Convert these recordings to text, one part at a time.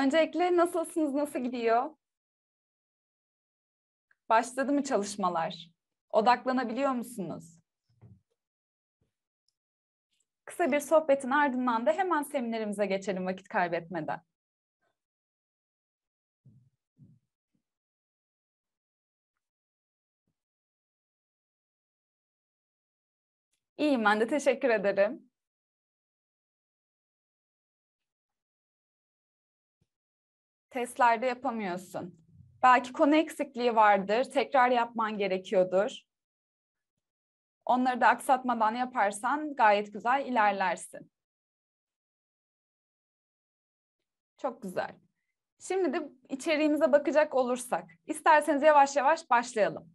Öncelikle nasılsınız, nasıl gidiyor? Başladı mı çalışmalar? Odaklanabiliyor musunuz? Kısa bir sohbetin ardından da hemen seminerimize geçelim vakit kaybetmeden. İyiyim ben de teşekkür ederim. testlerde yapamıyorsun. Belki konu eksikliği vardır, tekrar yapman gerekiyordur. Onları da aksatmadan yaparsan gayet güzel ilerlersin. Çok güzel. Şimdi de içeriğimize bakacak olursak, isterseniz yavaş yavaş başlayalım.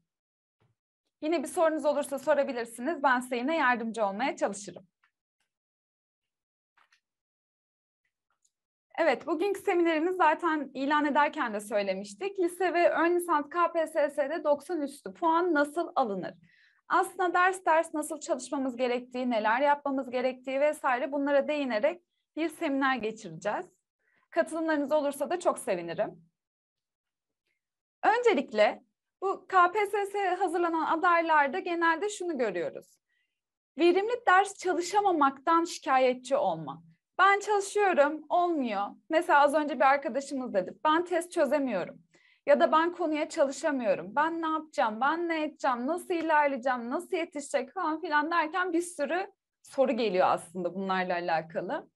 Yine bir sorunuz olursa sorabilirsiniz. Ben size yine yardımcı olmaya çalışırım. Evet, bugünkü seminerimiz zaten ilan ederken de söylemiştik. Lise ve ön lisans KPSS'de 90 üstü puan nasıl alınır? Aslında ders ders nasıl çalışmamız gerektiği, neler yapmamız gerektiği vesaire bunlara değinerek bir seminer geçireceğiz. Katılımlarınız olursa da çok sevinirim. Öncelikle bu KPSS hazırlanan adaylarda genelde şunu görüyoruz. Verimli ders çalışamamaktan şikayetçi olma. Ben çalışıyorum, olmuyor. Mesela az önce bir arkadaşımız dedi, ben test çözemiyorum. Ya da ben konuya çalışamıyorum. Ben ne yapacağım, ben ne edeceğim, nasıl ilerleyeceğim, nasıl yetişecek falan filan derken bir sürü soru geliyor aslında bunlarla alakalı.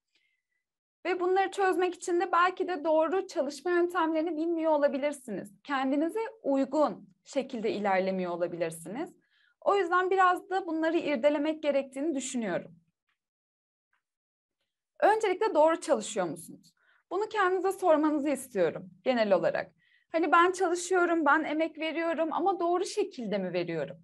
Ve bunları çözmek için de belki de doğru çalışma yöntemlerini bilmiyor olabilirsiniz. Kendinize uygun şekilde ilerlemiyor olabilirsiniz. O yüzden biraz da bunları irdelemek gerektiğini düşünüyorum. Öncelikle doğru çalışıyor musunuz? Bunu kendinize sormanızı istiyorum genel olarak. Hani ben çalışıyorum, ben emek veriyorum ama doğru şekilde mi veriyorum?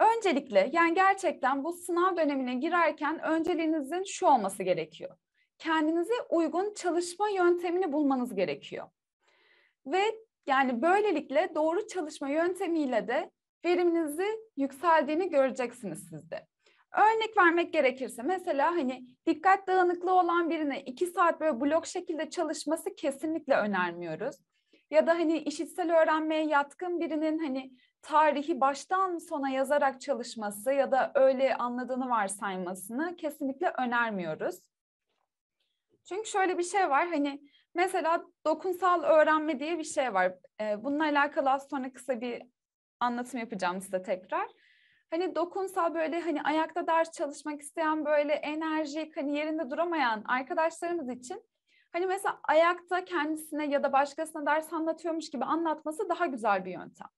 Öncelikle yani gerçekten bu sınav dönemine girerken önceliğinizin şu olması gerekiyor. Kendinize uygun çalışma yöntemini bulmanız gerekiyor. Ve yani böylelikle doğru çalışma yöntemiyle de veriminizi yükseldiğini göreceksiniz sizde. Örnek vermek gerekirse mesela hani dikkat dağınıklığı olan birine iki saat böyle blok şekilde çalışması kesinlikle önermiyoruz. Ya da hani işitsel öğrenmeye yatkın birinin hani tarihi baştan sona yazarak çalışması ya da öyle anladığını varsaymasını kesinlikle önermiyoruz. Çünkü şöyle bir şey var hani mesela dokunsal öğrenme diye bir şey var. Bununla alakalı az sonra kısa bir anlatım yapacağım size tekrar hani dokunsal böyle hani ayakta ders çalışmak isteyen böyle enerjik hani yerinde duramayan arkadaşlarımız için hani mesela ayakta kendisine ya da başkasına ders anlatıyormuş gibi anlatması daha güzel bir yöntem.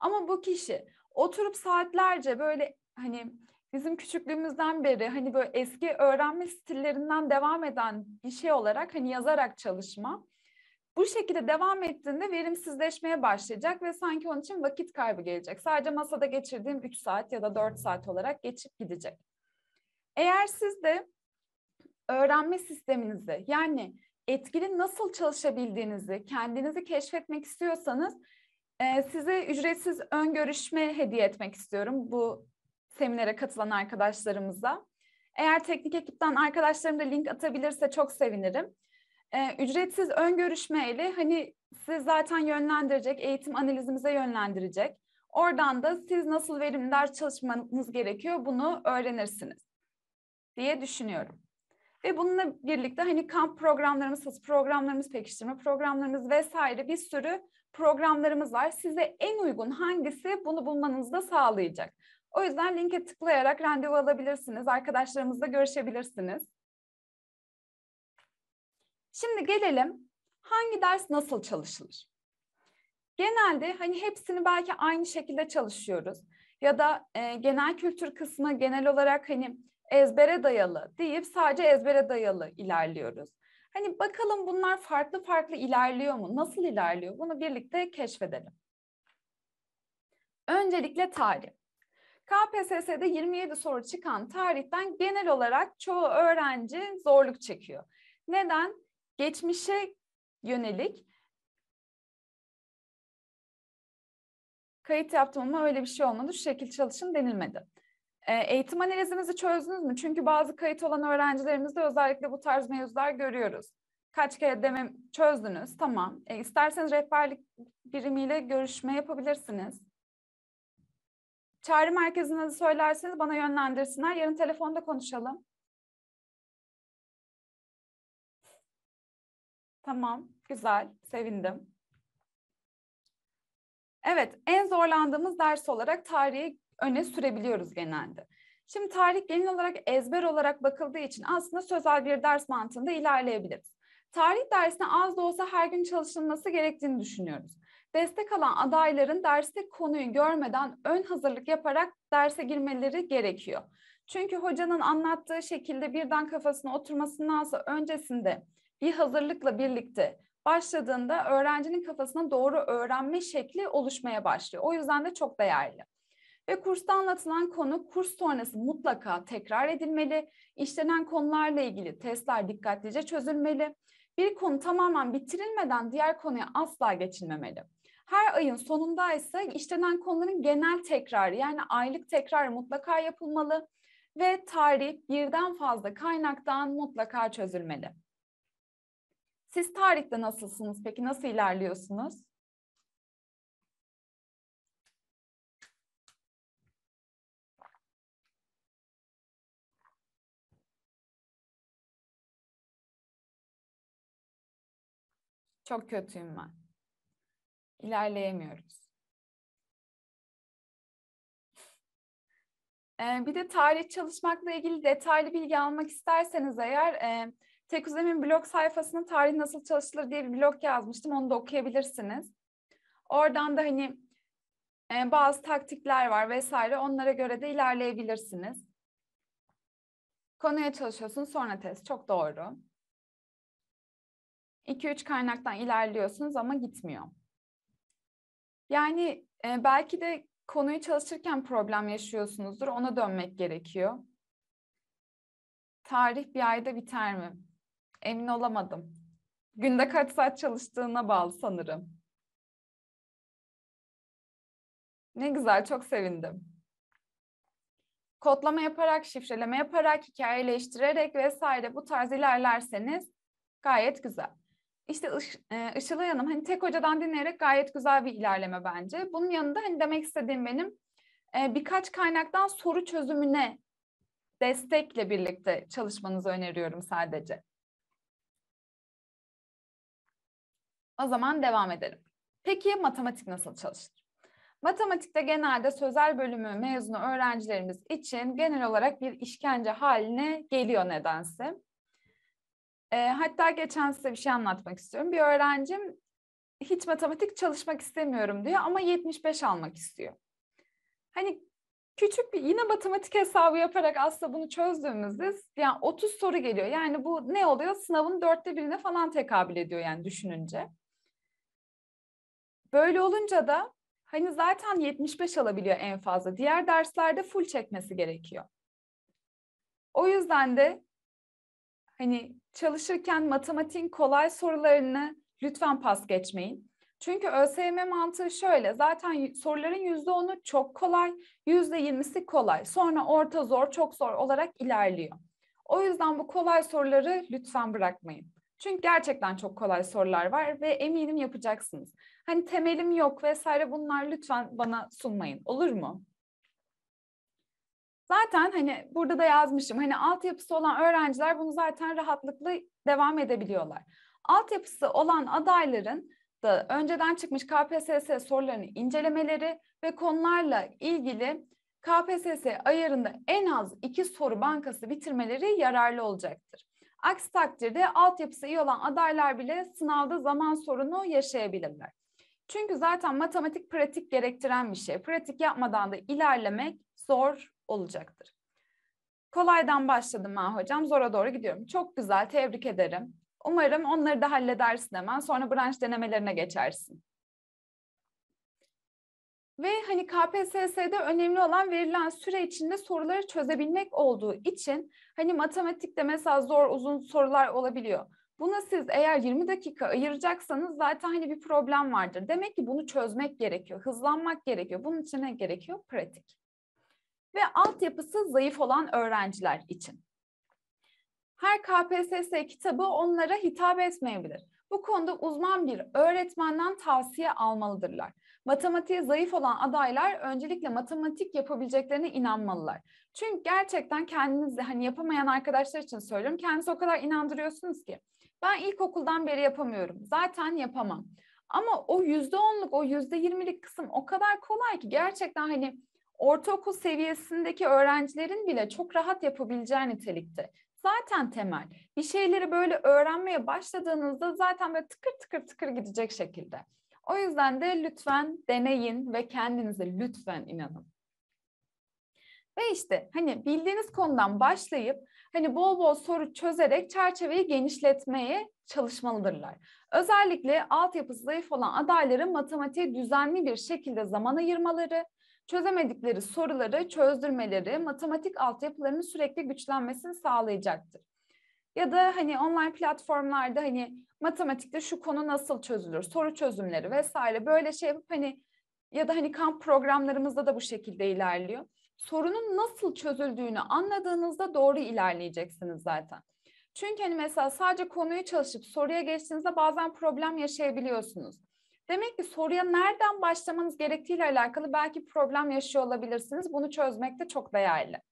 Ama bu kişi oturup saatlerce böyle hani bizim küçüklüğümüzden beri hani böyle eski öğrenme stillerinden devam eden bir şey olarak hani yazarak çalışma bu şekilde devam ettiğinde verimsizleşmeye başlayacak ve sanki onun için vakit kaybı gelecek. Sadece masada geçirdiğim 3 saat ya da 4 saat olarak geçip gidecek. Eğer siz de öğrenme sisteminizi yani etkili nasıl çalışabildiğinizi, kendinizi keşfetmek istiyorsanız e, size ücretsiz ön görüşme hediye etmek istiyorum bu seminere katılan arkadaşlarımıza. Eğer teknik ekipten arkadaşlarım da link atabilirse çok sevinirim e, ücretsiz ön görüşmeyle hani siz zaten yönlendirecek, eğitim analizimize yönlendirecek. Oradan da siz nasıl verimli ders çalışmanız gerekiyor bunu öğrenirsiniz diye düşünüyorum. Ve bununla birlikte hani kamp programlarımız, hız programlarımız, pekiştirme programlarımız vesaire bir sürü programlarımız var. Size en uygun hangisi bunu bulmanızı da sağlayacak. O yüzden linke tıklayarak randevu alabilirsiniz, arkadaşlarımızla görüşebilirsiniz. Şimdi gelelim hangi ders nasıl çalışılır? Genelde hani hepsini belki aynı şekilde çalışıyoruz ya da e, genel kültür kısmı genel olarak hani ezbere dayalı deyip sadece ezbere dayalı ilerliyoruz. Hani bakalım bunlar farklı farklı ilerliyor mu? Nasıl ilerliyor? Bunu birlikte keşfedelim. Öncelikle tarih. KPSS'de 27 soru çıkan tarihten genel olarak çoğu öğrenci zorluk çekiyor. Neden? geçmişe yönelik kayıt yaptım ama öyle bir şey olmadı, şu şekil çalışın denilmedi. E, eğitim analizinizi çözdünüz mü? Çünkü bazı kayıt olan öğrencilerimizde özellikle bu tarz mevzular görüyoruz. Kaç kere demem çözdünüz, tamam. E, isterseniz rehberlik birimiyle görüşme yapabilirsiniz. Çağrı merkezinizi söylerseniz bana yönlendirsinler. Yarın telefonda konuşalım. Tamam, güzel, sevindim. Evet, en zorlandığımız ders olarak tarihi öne sürebiliyoruz genelde. Şimdi tarih genel olarak ezber olarak bakıldığı için aslında sözel bir ders mantığında ilerleyebiliriz. Tarih dersine az da olsa her gün çalışılması gerektiğini düşünüyoruz. Destek alan adayların derste konuyu görmeden ön hazırlık yaparak derse girmeleri gerekiyor. Çünkü hocanın anlattığı şekilde birden kafasına oturmasındansa öncesinde bir hazırlıkla birlikte başladığında öğrencinin kafasına doğru öğrenme şekli oluşmaya başlıyor. O yüzden de çok değerli. Ve kursta anlatılan konu kurs sonrası mutlaka tekrar edilmeli, İşlenen konularla ilgili testler dikkatlice çözülmeli, bir konu tamamen bitirilmeden diğer konuya asla geçilmemeli. Her ayın sonunda ise işlenen konuların genel tekrarı yani aylık tekrarı mutlaka yapılmalı ve tarih birden fazla kaynaktan mutlaka çözülmeli. Siz tarihte nasılsınız peki? Nasıl ilerliyorsunuz? Çok kötüyüm ben. İlerleyemiyoruz. Bir de tarih çalışmakla ilgili detaylı bilgi almak isterseniz eğer Tekuzem'in blog sayfasında tarih nasıl çalışılır diye bir blog yazmıştım. Onu da okuyabilirsiniz. Oradan da hani e, bazı taktikler var vesaire. Onlara göre de ilerleyebilirsiniz. Konuya çalışıyorsun sonra test. Çok doğru. 2-3 kaynaktan ilerliyorsunuz ama gitmiyor. Yani e, belki de konuyu çalışırken problem yaşıyorsunuzdur. Ona dönmek gerekiyor. Tarih bir ayda biter mi? Emin olamadım. Günde kaç saat çalıştığına bağlı sanırım. Ne güzel, çok sevindim. Kodlama yaparak, şifreleme yaparak, hikayeleştirerek vesaire bu tarz ilerlerseniz gayet güzel. İşte e, Işıl Hanım hani tek hocadan dinleyerek gayet güzel bir ilerleme bence. Bunun yanında hani demek istediğim benim e, birkaç kaynaktan soru çözümüne destekle birlikte çalışmanızı öneriyorum sadece. O zaman devam edelim. Peki matematik nasıl çalışır? Matematikte genelde sözel bölümü mezunu öğrencilerimiz için genel olarak bir işkence haline geliyor nedense. E, hatta geçen size bir şey anlatmak istiyorum. Bir öğrencim hiç matematik çalışmak istemiyorum diyor ama 75 almak istiyor. Hani küçük bir yine matematik hesabı yaparak aslında bunu çözdüğümüzde yani 30 soru geliyor. Yani bu ne oluyor? Sınavın dörtte birine falan tekabül ediyor yani düşününce. Böyle olunca da hani zaten 75 alabiliyor en fazla. Diğer derslerde full çekmesi gerekiyor. O yüzden de hani çalışırken matematiğin kolay sorularını lütfen pas geçmeyin. Çünkü ÖSYM mantığı şöyle, zaten soruların %10'u çok kolay, %20'si kolay. Sonra orta zor, çok zor olarak ilerliyor. O yüzden bu kolay soruları lütfen bırakmayın. Çünkü gerçekten çok kolay sorular var ve eminim yapacaksınız. Hani temelim yok vesaire bunlar lütfen bana sunmayın olur mu? Zaten hani burada da yazmışım hani altyapısı olan öğrenciler bunu zaten rahatlıkla devam edebiliyorlar. Altyapısı olan adayların da önceden çıkmış KPSS sorularını incelemeleri ve konularla ilgili KPSS ayarında en az iki soru bankası bitirmeleri yararlı olacaktır. Aksi takdirde altyapısı iyi olan adaylar bile sınavda zaman sorunu yaşayabilirler. Çünkü zaten matematik pratik gerektiren bir şey. Pratik yapmadan da ilerlemek zor olacaktır. Kolaydan başladım ha hocam, zora doğru gidiyorum. Çok güzel, tebrik ederim. Umarım onları da halledersin hemen. Sonra branş denemelerine geçersin. Ve hani KPSS'de önemli olan verilen süre içinde soruları çözebilmek olduğu için hani matematikte mesela zor uzun sorular olabiliyor. Buna siz eğer 20 dakika ayıracaksanız zaten hani bir problem vardır. Demek ki bunu çözmek gerekiyor, hızlanmak gerekiyor. Bunun için ne gerekiyor? Pratik. Ve altyapısı zayıf olan öğrenciler için. Her KPSS kitabı onlara hitap etmeyebilir. Bu konuda uzman bir öğretmenden tavsiye almalıdırlar. Matematiğe zayıf olan adaylar öncelikle matematik yapabileceklerine inanmalılar. Çünkü gerçekten kendinizi hani yapamayan arkadaşlar için söylüyorum. Kendinizi o kadar inandırıyorsunuz ki. Ben ilkokuldan beri yapamıyorum. Zaten yapamam. Ama o yüzde onluk, o yüzde yirmilik kısım o kadar kolay ki gerçekten hani ortaokul seviyesindeki öğrencilerin bile çok rahat yapabileceği nitelikte. Zaten temel. Bir şeyleri böyle öğrenmeye başladığınızda zaten böyle tıkır tıkır tıkır gidecek şekilde. O yüzden de lütfen deneyin ve kendinize lütfen inanın. Ve işte hani bildiğiniz konudan başlayıp hani bol bol soru çözerek çerçeveyi genişletmeye çalışmalıdırlar. Özellikle altyapısı zayıf olan adayların matematiğe düzenli bir şekilde zaman ayırmaları, çözemedikleri soruları çözdürmeleri matematik altyapılarının sürekli güçlenmesini sağlayacaktır. Ya da hani online platformlarda hani matematikte şu konu nasıl çözülür, soru çözümleri vesaire böyle şey yapıp hani ya da hani kamp programlarımızda da bu şekilde ilerliyor. Sorunun nasıl çözüldüğünü anladığınızda doğru ilerleyeceksiniz zaten. Çünkü hani mesela sadece konuyu çalışıp soruya geçtiğinizde bazen problem yaşayabiliyorsunuz. Demek ki soruya nereden başlamanız gerektiğiyle alakalı belki problem yaşıyor olabilirsiniz. Bunu çözmek de çok değerli.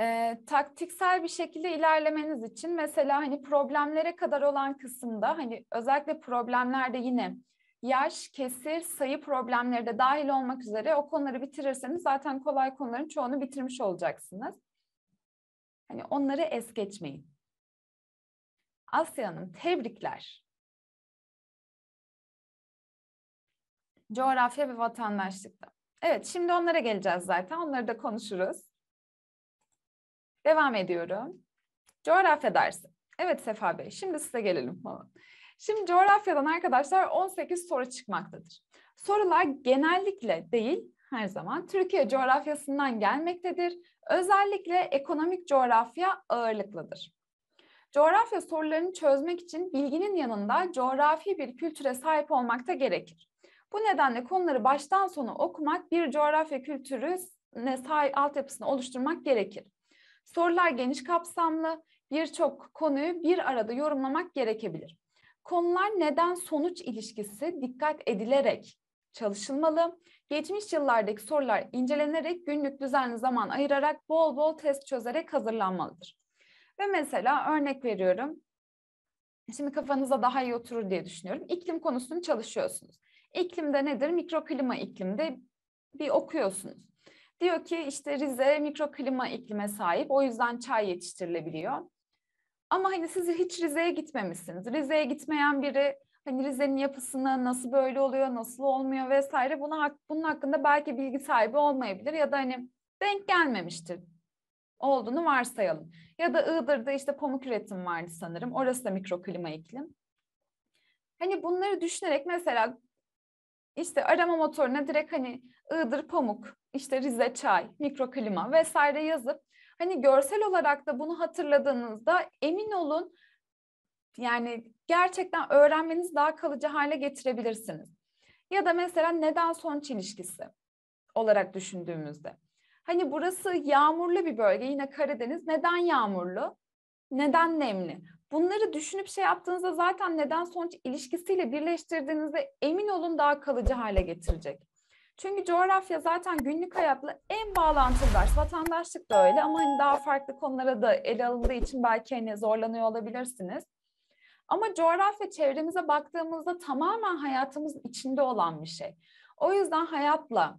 e, taktiksel bir şekilde ilerlemeniz için mesela hani problemlere kadar olan kısımda hani özellikle problemlerde yine yaş, kesir, sayı problemleri de dahil olmak üzere o konuları bitirirseniz zaten kolay konuların çoğunu bitirmiş olacaksınız. Hani onları es geçmeyin. Asya Hanım tebrikler. Coğrafya ve vatandaşlıkta. Evet şimdi onlara geleceğiz zaten. Onları da konuşuruz. Devam ediyorum. Coğrafya dersi. Evet Sefa Bey, şimdi size gelelim falan. Şimdi coğrafyadan arkadaşlar 18 soru çıkmaktadır. Sorular genellikle değil, her zaman Türkiye coğrafyasından gelmektedir. Özellikle ekonomik coğrafya ağırlıklıdır. Coğrafya sorularını çözmek için bilginin yanında coğrafi bir kültüre sahip olmak da gerekir. Bu nedenle konuları baştan sona okumak bir coğrafya kültürüne sahip altyapısını oluşturmak gerekir. Sorular geniş kapsamlı, birçok konuyu bir arada yorumlamak gerekebilir. Konular neden-sonuç ilişkisi dikkat edilerek çalışılmalı. Geçmiş yıllardaki sorular incelenerek günlük düzenli zaman ayırarak bol bol test çözerek hazırlanmalıdır. Ve mesela örnek veriyorum. Şimdi kafanıza daha iyi oturur diye düşünüyorum. İklim konusunu çalışıyorsunuz. İklimde nedir? Mikroklima iklimde bir okuyorsunuz. Diyor ki işte Rize mikroklima iklime sahip o yüzden çay yetiştirilebiliyor. Ama hani siz hiç Rize'ye gitmemişsiniz. Rize'ye gitmeyen biri hani Rize'nin yapısını nasıl böyle oluyor, nasıl olmuyor vesaire buna, bunun hakkında belki bilgi sahibi olmayabilir ya da hani denk gelmemiştir olduğunu varsayalım. Ya da Iğdır'da işte pamuk üretim vardı sanırım. Orası da mikroklima iklim. Hani bunları düşünerek mesela işte arama motoruna direkt hani Iğdır pamuk, işte Rize çay, mikroklima vesaire yazıp hani görsel olarak da bunu hatırladığınızda emin olun yani gerçekten öğrenmeniz daha kalıcı hale getirebilirsiniz. Ya da mesela neden sonuç ilişkisi olarak düşündüğümüzde. Hani burası yağmurlu bir bölge yine Karadeniz. Neden yağmurlu? Neden nemli? Bunları düşünüp şey yaptığınızda zaten neden sonuç ilişkisiyle birleştirdiğinizde emin olun daha kalıcı hale getirecek. Çünkü coğrafya zaten günlük hayatla en bağlantılı ders. Vatandaşlık da öyle ama hani daha farklı konulara da ele alındığı için belki hani zorlanıyor olabilirsiniz. Ama coğrafya çevremize baktığımızda tamamen hayatımızın içinde olan bir şey. O yüzden hayatla,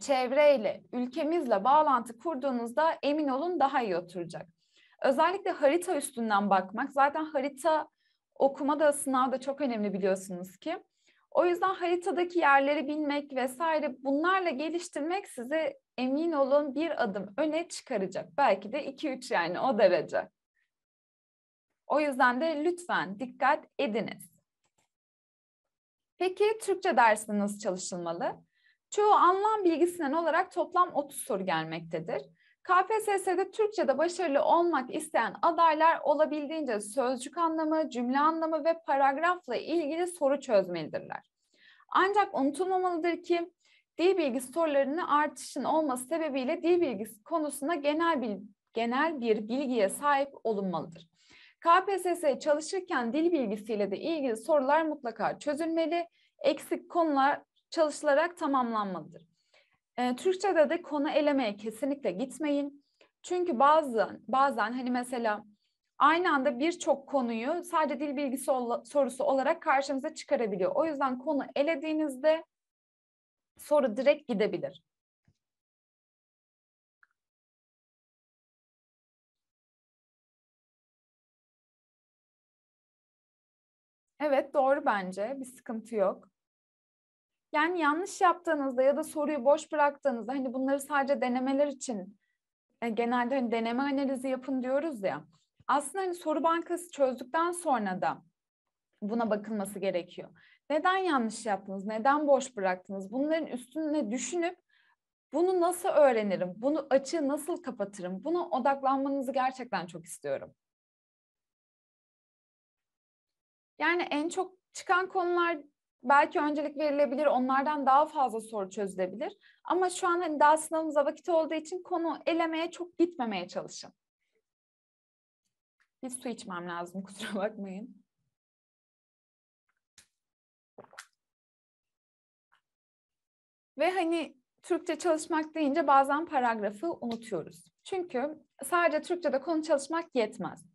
çevreyle, ülkemizle bağlantı kurduğunuzda emin olun daha iyi oturacak. Özellikle harita üstünden bakmak. Zaten harita okuma da sınavda çok önemli biliyorsunuz ki. O yüzden haritadaki yerleri bilmek vesaire bunlarla geliştirmek size emin olun bir adım öne çıkaracak. Belki de 2-3 yani o derece. O yüzden de lütfen dikkat ediniz. Peki Türkçe dersinde nasıl çalışılmalı? Çoğu anlam bilgisinden olarak toplam 30 soru gelmektedir. KPSS'de Türkçe'de başarılı olmak isteyen adaylar olabildiğince sözcük anlamı, cümle anlamı ve paragrafla ilgili soru çözmelidirler. Ancak unutulmamalıdır ki dil bilgi sorularının artışın olması sebebiyle dil bilgisi konusunda genel bir, genel bir bilgiye sahip olunmalıdır. KPSS'ye çalışırken dil bilgisiyle de ilgili sorular mutlaka çözülmeli, eksik konular çalışılarak tamamlanmalıdır. Ee, Türkçe'de de konu elemeye kesinlikle gitmeyin. Çünkü bazen, bazen hani mesela aynı anda birçok konuyu sadece dil bilgisi sorusu olarak karşımıza çıkarabiliyor. O yüzden konu elediğinizde soru direkt gidebilir. Evet doğru bence. Bir sıkıntı yok. Yani yanlış yaptığınızda ya da soruyu boş bıraktığınızda hani bunları sadece denemeler için yani e, genelde hani deneme analizi yapın diyoruz ya. Aslında hani soru bankası çözdükten sonra da buna bakılması gerekiyor. Neden yanlış yaptınız? Neden boş bıraktınız? Bunların üstüne düşünüp bunu nasıl öğrenirim? Bunu açığı nasıl kapatırım? Buna odaklanmanızı gerçekten çok istiyorum. Yani en çok çıkan konular belki öncelik verilebilir, onlardan daha fazla soru çözülebilir. Ama şu an hani daha sınavımıza vakit olduğu için konu elemeye çok gitmemeye çalışın. Bir su içmem lazım, kusura bakmayın. Ve hani Türkçe çalışmak deyince bazen paragrafı unutuyoruz. Çünkü sadece Türkçe'de konu çalışmak yetmez.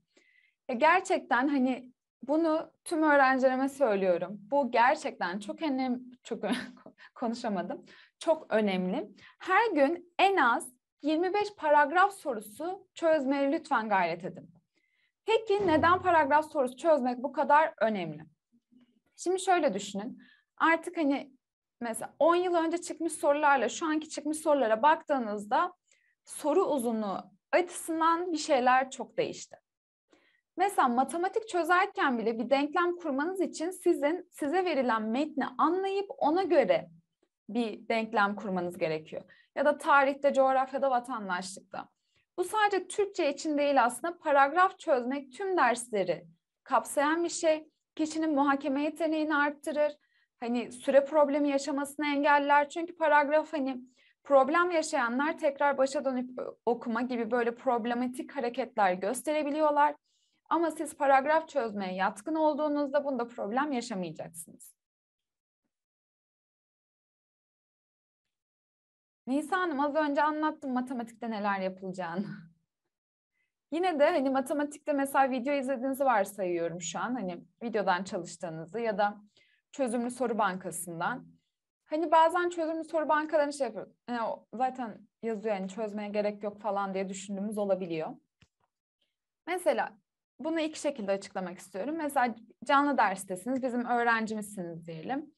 E, gerçekten hani bunu tüm öğrencilerime söylüyorum. Bu gerçekten çok önemli, çok konuşamadım. Çok önemli. Her gün en az 25 paragraf sorusu çözmeye lütfen gayret edin. Peki neden paragraf sorusu çözmek bu kadar önemli? Şimdi şöyle düşünün. Artık hani mesela 10 yıl önce çıkmış sorularla şu anki çıkmış sorulara baktığınızda soru uzunluğu açısından bir şeyler çok değişti. Mesela matematik çözerken bile bir denklem kurmanız için sizin size verilen metni anlayıp ona göre bir denklem kurmanız gerekiyor. Ya da tarihte, coğrafyada, vatandaşlıkta. Bu sadece Türkçe için değil aslında paragraf çözmek tüm dersleri kapsayan bir şey. Kişinin muhakeme yeteneğini arttırır. Hani süre problemi yaşamasını engeller. Çünkü paragraf hani problem yaşayanlar tekrar başa dönüp e, okuma gibi böyle problematik hareketler gösterebiliyorlar. Ama siz paragraf çözmeye yatkın olduğunuzda bunda problem yaşamayacaksınız. Nisa Hanım az önce anlattım matematikte neler yapılacağını. Yine de hani matematikte mesela video izlediğinizi varsayıyorum şu an. Hani videodan çalıştığınızı ya da çözümlü soru bankasından. Hani bazen çözümlü soru bankalarını şey yapıyor. Yani e, zaten yazıyor yani çözmeye gerek yok falan diye düşündüğümüz olabiliyor. Mesela bunu iki şekilde açıklamak istiyorum. Mesela canlı derstesiniz, bizim öğrencimizsiniz diyelim.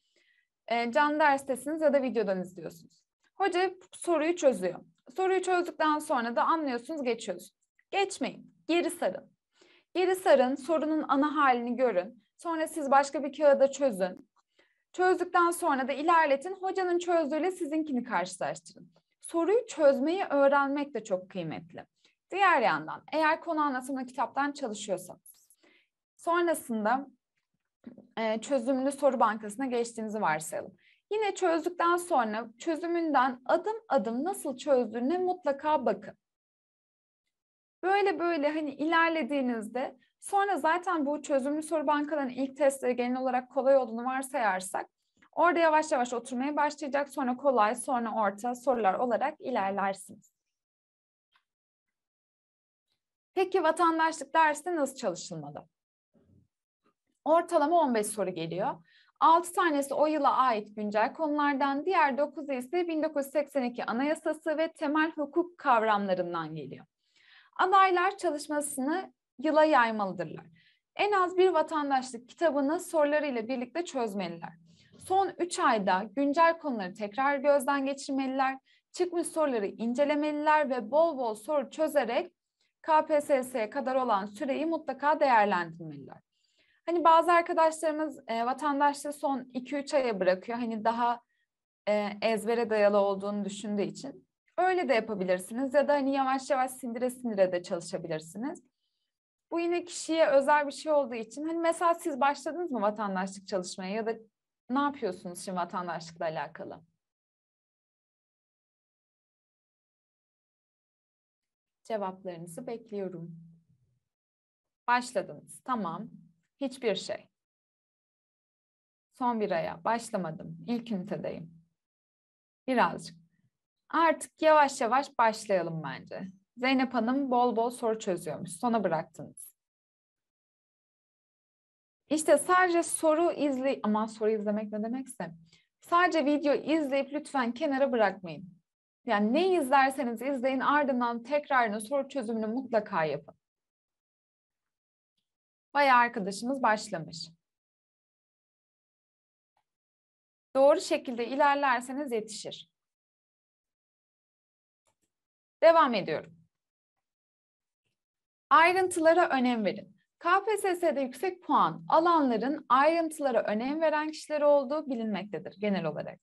E, canlı derstesiniz ya da videodan izliyorsunuz. Hoca soruyu çözüyor. Soruyu çözdükten sonra da anlıyorsunuz, geçiyorsunuz. Geçmeyin, geri sarın. Geri sarın, sorunun ana halini görün. Sonra siz başka bir kağıda çözün. Çözdükten sonra da ilerletin. Hocanın çözdüğüyle sizinkini karşılaştırın. Soruyu çözmeyi öğrenmek de çok kıymetli. Diğer yandan eğer konu anlatımlı kitaptan çalışıyorsanız sonrasında e, çözümlü soru bankasına geçtiğinizi varsayalım. Yine çözdükten sonra çözümünden adım adım nasıl çözdüğüne mutlaka bakın. Böyle böyle hani ilerlediğinizde sonra zaten bu çözümlü soru bankalarının ilk testleri genel olarak kolay olduğunu varsayarsak orada yavaş yavaş oturmaya başlayacak sonra kolay sonra orta sorular olarak ilerlersiniz. Peki vatandaşlık dersi nasıl çalışılmalı? Ortalama 15 soru geliyor. 6 tanesi o yıla ait güncel konulardan, diğer 9'u ise 1982 Anayasası ve temel hukuk kavramlarından geliyor. Adaylar çalışmasını yıla yaymalıdırlar. En az bir vatandaşlık kitabını sorularıyla birlikte çözmeliler. Son 3 ayda güncel konuları tekrar gözden geçirmeliler, çıkmış soruları incelemeliler ve bol bol soru çözerek KPSS'ye kadar olan süreyi mutlaka değerlendirmeliler. Hani bazı arkadaşlarımız e, vatandaşlığı son 2-3 aya bırakıyor. Hani daha e, ezbere dayalı olduğunu düşündüğü için. Öyle de yapabilirsiniz ya da hani yavaş yavaş sindire sindire de çalışabilirsiniz. Bu yine kişiye özel bir şey olduğu için hani mesela siz başladınız mı vatandaşlık çalışmaya ya da ne yapıyorsunuz şimdi vatandaşlıkla alakalı? Cevaplarınızı bekliyorum. Başladınız. Tamam. Hiçbir şey. Son bir aya başlamadım. İlk ünitedeyim. Birazcık. Artık yavaş yavaş başlayalım bence. Zeynep Hanım bol bol soru çözüyormuş. Sona bıraktınız. İşte sadece soru izley... Aman soru izlemek ne demekse. Sadece video izleyip lütfen kenara bırakmayın. Yani ne izlerseniz izleyin ardından tekrarını soru çözümünü mutlaka yapın. Bayağı arkadaşımız başlamış. Doğru şekilde ilerlerseniz yetişir. Devam ediyorum. Ayrıntılara önem verin. KPSS'de yüksek puan alanların ayrıntılara önem veren kişiler olduğu bilinmektedir genel olarak.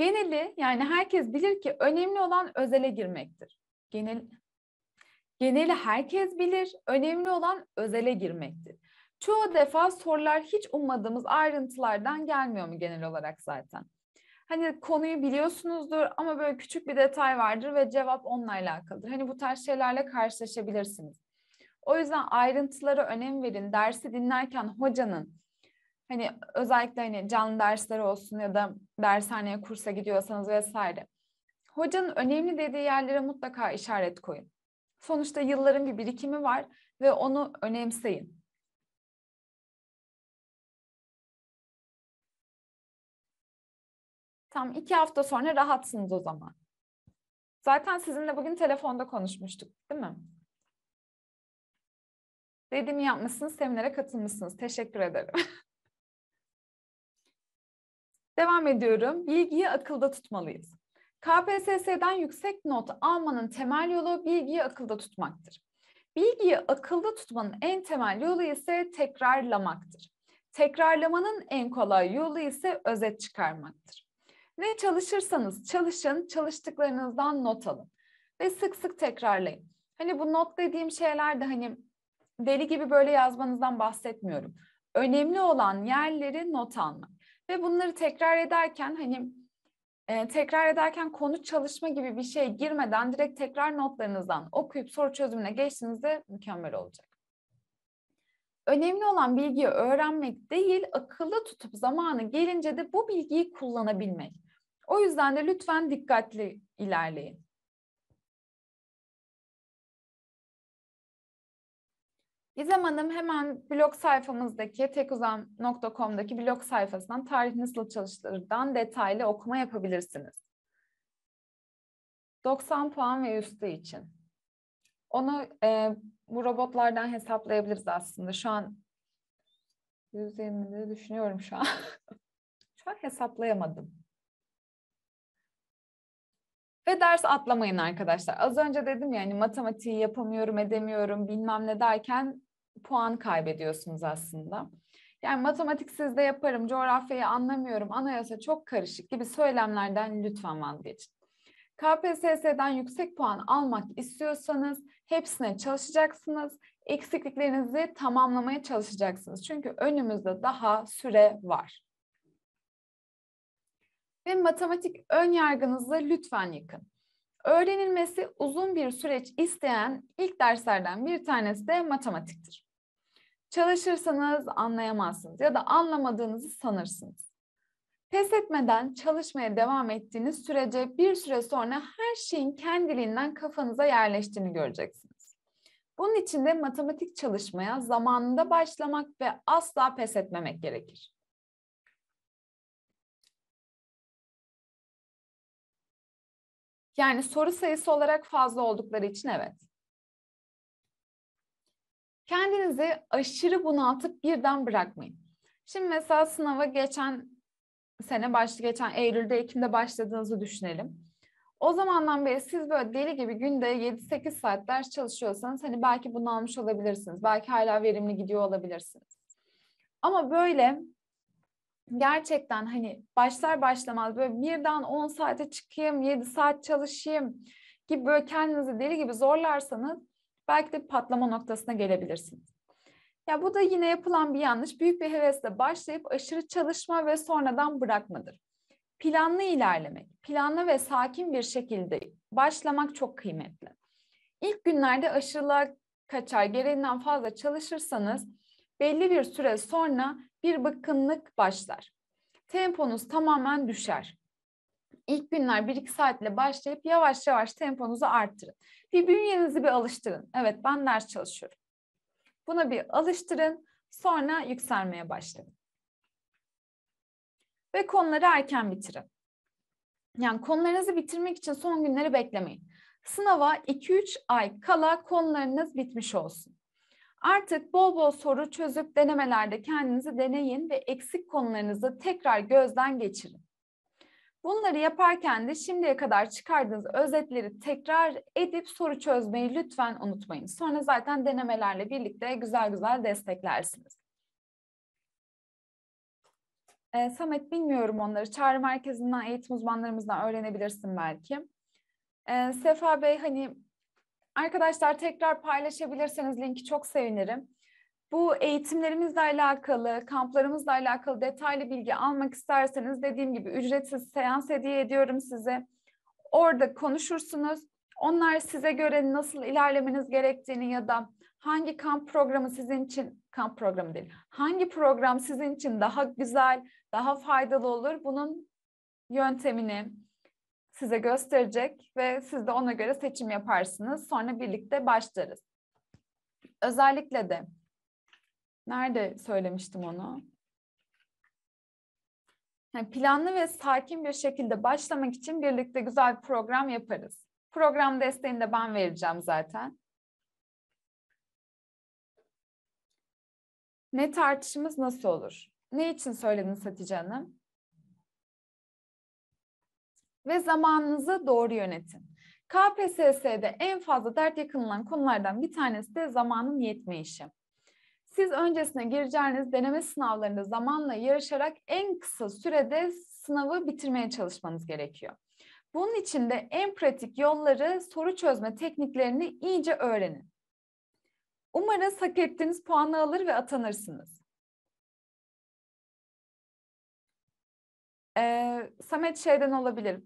Geneli yani herkes bilir ki önemli olan özele girmektir. Genel geneli herkes bilir, önemli olan özele girmektir. Çoğu defa sorular hiç ummadığımız ayrıntılardan gelmiyor mu genel olarak zaten? Hani konuyu biliyorsunuzdur ama böyle küçük bir detay vardır ve cevap onunla alakalıdır. Hani bu tarz şeylerle karşılaşabilirsiniz. O yüzden ayrıntılara önem verin. Dersi dinlerken hocanın hani özellikle hani canlı dersler olsun ya da dershaneye kursa gidiyorsanız vesaire. Hocanın önemli dediği yerlere mutlaka işaret koyun. Sonuçta yılların bir birikimi var ve onu önemseyin. Tam iki hafta sonra rahatsınız o zaman. Zaten sizinle bugün telefonda konuşmuştuk değil mi? Dediğimi yapmışsınız, seminere katılmışsınız. Teşekkür ederim. Devam ediyorum. Bilgiyi akılda tutmalıyız. KPSS'den yüksek not almanın temel yolu bilgiyi akılda tutmaktır. Bilgiyi akılda tutmanın en temel yolu ise tekrarlamaktır. Tekrarlamanın en kolay yolu ise özet çıkarmaktır. Ne çalışırsanız çalışın, çalıştıklarınızdan not alın ve sık sık tekrarlayın. Hani bu not dediğim şeyler de hani deli gibi böyle yazmanızdan bahsetmiyorum. Önemli olan yerleri not almak. Ve bunları tekrar ederken hani e, tekrar ederken konu çalışma gibi bir şey girmeden direkt tekrar notlarınızdan okuyup soru çözümüne geçtiğinizde mükemmel olacak. Önemli olan bilgiyi öğrenmek değil, akıllı tutup zamanı gelince de bu bilgiyi kullanabilmek. O yüzden de lütfen dikkatli ilerleyin. Gizem Hanım hemen blog sayfamızdaki tekuzan.com'daki blog sayfasından tarih nasıl çalıştırırdan detaylı okuma yapabilirsiniz. 90 puan ve üstü için. Onu e, bu robotlardan hesaplayabiliriz aslında. Şu an 120'de düşünüyorum şu an. şu an hesaplayamadım. Ve ders atlamayın arkadaşlar. Az önce dedim ya hani matematiği yapamıyorum, edemiyorum, bilmem ne derken puan kaybediyorsunuz aslında. Yani matematik sizde yaparım, coğrafyayı anlamıyorum, anayasa çok karışık gibi söylemlerden lütfen vazgeçin. KPSS'den yüksek puan almak istiyorsanız hepsine çalışacaksınız. Eksikliklerinizi tamamlamaya çalışacaksınız. Çünkü önümüzde daha süre var. Ve matematik ön yargınızı lütfen yıkın. Öğrenilmesi uzun bir süreç isteyen ilk derslerden bir tanesi de matematiktir. Çalışırsanız anlayamazsınız ya da anlamadığınızı sanırsınız. Pes etmeden çalışmaya devam ettiğiniz sürece bir süre sonra her şeyin kendiliğinden kafanıza yerleştiğini göreceksiniz. Bunun için de matematik çalışmaya zamanında başlamak ve asla pes etmemek gerekir. Yani soru sayısı olarak fazla oldukları için evet. Kendinizi aşırı bunaltıp birden bırakmayın. Şimdi mesela sınava geçen sene başlı geçen Eylül'de, Ekim'de başladığınızı düşünelim. O zamandan beri siz böyle deli gibi günde 7-8 saat ders çalışıyorsanız hani belki bunalmış olabilirsiniz. Belki hala verimli gidiyor olabilirsiniz. Ama böyle gerçekten hani başlar başlamaz böyle birden 10 saate çıkayım, 7 saat çalışayım gibi böyle kendinizi deli gibi zorlarsanız belki de patlama noktasına gelebilirsiniz. Ya bu da yine yapılan bir yanlış. Büyük bir hevesle başlayıp aşırı çalışma ve sonradan bırakmadır. Planlı ilerlemek, planlı ve sakin bir şekilde başlamak çok kıymetli. İlk günlerde aşırılığa kaçar, gereğinden fazla çalışırsanız belli bir süre sonra bir bıkkınlık başlar. Temponuz tamamen düşer. İlk günler 1-2 saatle başlayıp yavaş yavaş temponuzu arttırın. Bir bünyenizi bir alıştırın. Evet ben ders çalışıyorum. Buna bir alıştırın. Sonra yükselmeye başlayın. Ve konuları erken bitirin. Yani konularınızı bitirmek için son günleri beklemeyin. Sınava 2-3 ay kala konularınız bitmiş olsun. Artık bol bol soru çözüp denemelerde kendinizi deneyin ve eksik konularınızı tekrar gözden geçirin. Bunları yaparken de şimdiye kadar çıkardığınız özetleri tekrar edip soru çözmeyi lütfen unutmayın. Sonra zaten denemelerle birlikte güzel güzel desteklersiniz. Ee, Samet bilmiyorum onları. Çağrı merkezinden, eğitim uzmanlarımızdan öğrenebilirsin belki. Ee, Sefa Bey hani arkadaşlar tekrar paylaşabilirseniz linki çok sevinirim. Bu eğitimlerimizle alakalı, kamplarımızla alakalı detaylı bilgi almak isterseniz dediğim gibi ücretsiz seans hediye ediyorum size. Orada konuşursunuz. Onlar size göre nasıl ilerlemeniz gerektiğini ya da hangi kamp programı sizin için kamp programı değil. Hangi program sizin için daha güzel, daha faydalı olur? Bunun yöntemini size gösterecek ve siz de ona göre seçim yaparsınız. Sonra birlikte başlarız. Özellikle de Nerede söylemiştim onu? Yani planlı ve sakin bir şekilde başlamak için birlikte güzel bir program yaparız. Program desteğini de ben vereceğim zaten. Ne tartışımız nasıl olur? Ne için söylediniz Hatice Hanım? Ve zamanınızı doğru yönetin. KPSS'de en fazla dert yakınılan konulardan bir tanesi de zamanın yetmeyişi. Siz öncesine gireceğiniz deneme sınavlarını zamanla yarışarak en kısa sürede sınavı bitirmeye çalışmanız gerekiyor. Bunun için de en pratik yolları soru çözme tekniklerini iyice öğrenin. Umarız hak ettiğiniz puanı alır ve atanırsınız. Ee, Samet şeyden olabilir.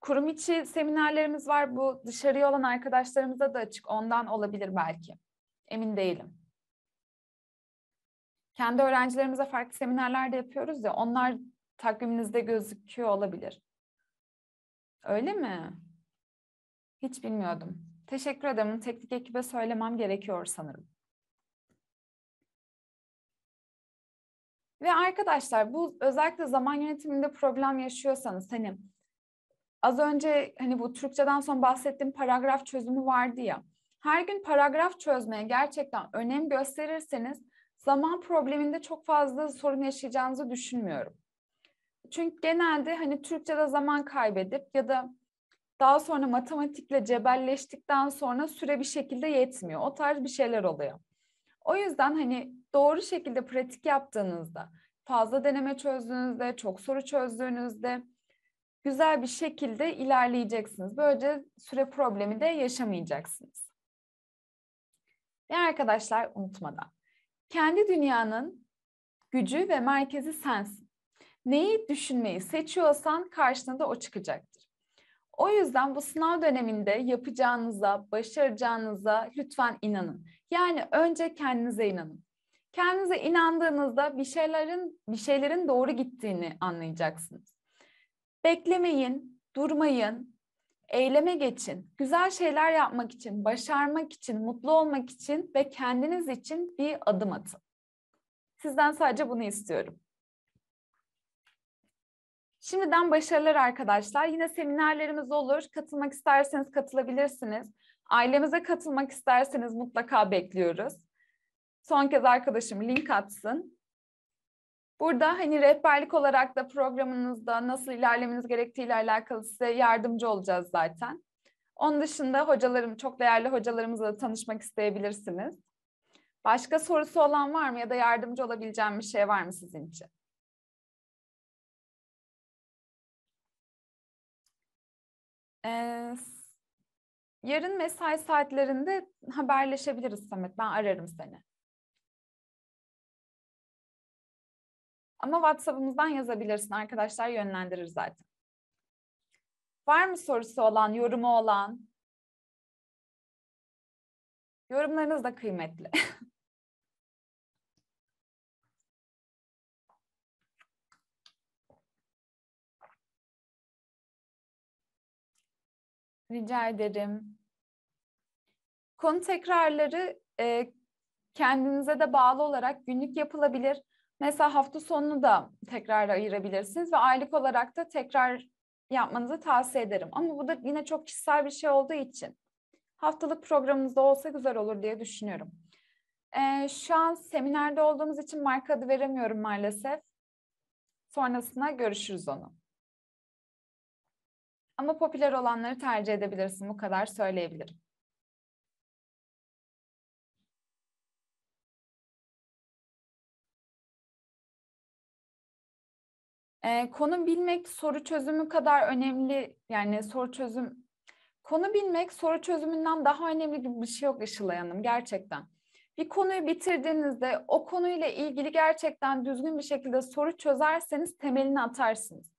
Kurum içi seminerlerimiz var. Bu dışarıya olan arkadaşlarımıza da açık. Ondan olabilir belki. Emin değilim kendi öğrencilerimize farklı seminerler de yapıyoruz ya onlar takviminizde gözüküyor olabilir. Öyle mi? Hiç bilmiyordum. Teşekkür ederim. Teknik ekibe söylemem gerekiyor sanırım. Ve arkadaşlar bu özellikle zaman yönetiminde problem yaşıyorsanız hani az önce hani bu Türkçeden son bahsettiğim paragraf çözümü vardı ya. Her gün paragraf çözmeye gerçekten önem gösterirseniz zaman probleminde çok fazla sorun yaşayacağınızı düşünmüyorum. Çünkü genelde hani Türkçe'de zaman kaybedip ya da daha sonra matematikle cebelleştikten sonra süre bir şekilde yetmiyor. O tarz bir şeyler oluyor. O yüzden hani doğru şekilde pratik yaptığınızda, fazla deneme çözdüğünüzde, çok soru çözdüğünüzde güzel bir şekilde ilerleyeceksiniz. Böylece süre problemi de yaşamayacaksınız. Ve arkadaşlar unutmadan kendi dünyanın gücü ve merkezi sensin. Neyi düşünmeyi seçiyorsan karşına da o çıkacaktır. O yüzden bu sınav döneminde yapacağınıza, başaracağınıza lütfen inanın. Yani önce kendinize inanın. Kendinize inandığınızda bir şeylerin bir şeylerin doğru gittiğini anlayacaksınız. Beklemeyin, durmayın, eyleme geçin. Güzel şeyler yapmak için, başarmak için, mutlu olmak için ve kendiniz için bir adım atın. Sizden sadece bunu istiyorum. Şimdiden başarılar arkadaşlar. Yine seminerlerimiz olur. Katılmak isterseniz katılabilirsiniz. Ailemize katılmak isterseniz mutlaka bekliyoruz. Son kez arkadaşım link atsın. Burada hani rehberlik olarak da programınızda nasıl ilerlemeniz gerektiğiyle alakalı size yardımcı olacağız zaten. Onun dışında hocalarım, çok değerli hocalarımızla da tanışmak isteyebilirsiniz. Başka sorusu olan var mı ya da yardımcı olabileceğim bir şey var mı sizin için? Ee, yarın mesai saatlerinde haberleşebiliriz Samet. Ben ararım seni. Ama WhatsApp'ımızdan yazabilirsin. Arkadaşlar yönlendirir zaten. Var mı sorusu olan, yorumu olan? Yorumlarınız da kıymetli. Rica ederim. Konu tekrarları e, kendinize de bağlı olarak günlük yapılabilir. Mesela hafta sonunu da tekrar ayırabilirsiniz ve aylık olarak da tekrar yapmanızı tavsiye ederim. Ama bu da yine çok kişisel bir şey olduğu için haftalık programımızda olsa güzel olur diye düşünüyorum. Ee, şu an seminerde olduğumuz için marka adı veremiyorum maalesef. Sonrasında görüşürüz onu. Ama popüler olanları tercih edebilirsin bu kadar söyleyebilirim. E, konu bilmek soru çözümü kadar önemli yani soru çözüm konu bilmek soru çözümünden daha önemli gibi bir şey yok Işılay Hanım gerçekten. Bir konuyu bitirdiğinizde o konuyla ilgili gerçekten düzgün bir şekilde soru çözerseniz temelini atarsınız.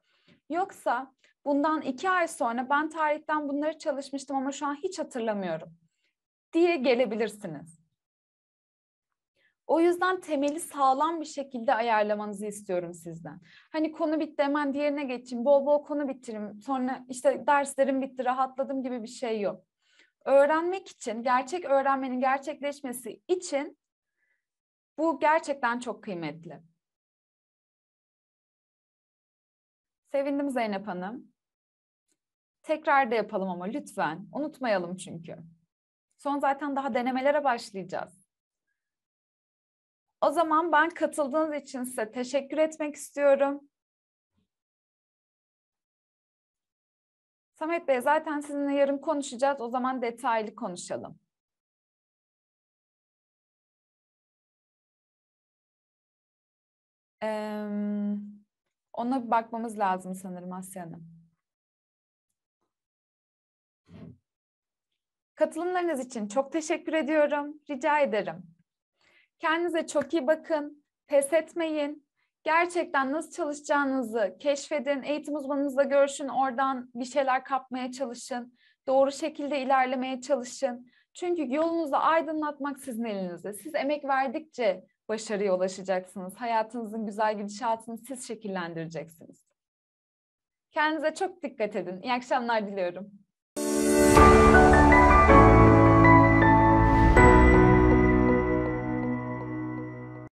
Yoksa bundan iki ay sonra ben tarihten bunları çalışmıştım ama şu an hiç hatırlamıyorum diye gelebilirsiniz. O yüzden temeli sağlam bir şekilde ayarlamanızı istiyorum sizden. Hani konu bitti hemen diğerine geçeyim. Bol bol konu bitiririm. Sonra işte derslerim bitti rahatladım gibi bir şey yok. Öğrenmek için, gerçek öğrenmenin gerçekleşmesi için bu gerçekten çok kıymetli. Sevindim Zeynep Hanım. Tekrar da yapalım ama lütfen. Unutmayalım çünkü. Son zaten daha denemelere başlayacağız. O zaman ben katıldığınız için size teşekkür etmek istiyorum. Samet Bey zaten sizinle yarın konuşacağız. O zaman detaylı konuşalım. Ee, ona bir bakmamız lazım sanırım Asya Hanım. Katılımlarınız için çok teşekkür ediyorum. Rica ederim. Kendinize çok iyi bakın. Pes etmeyin. Gerçekten nasıl çalışacağınızı keşfedin. Eğitim uzmanınızla görüşün. Oradan bir şeyler kapmaya çalışın. Doğru şekilde ilerlemeye çalışın. Çünkü yolunuzu aydınlatmak sizin elinizde. Siz emek verdikçe başarıya ulaşacaksınız. Hayatınızın güzel gidişatını siz şekillendireceksiniz. Kendinize çok dikkat edin. İyi akşamlar diliyorum.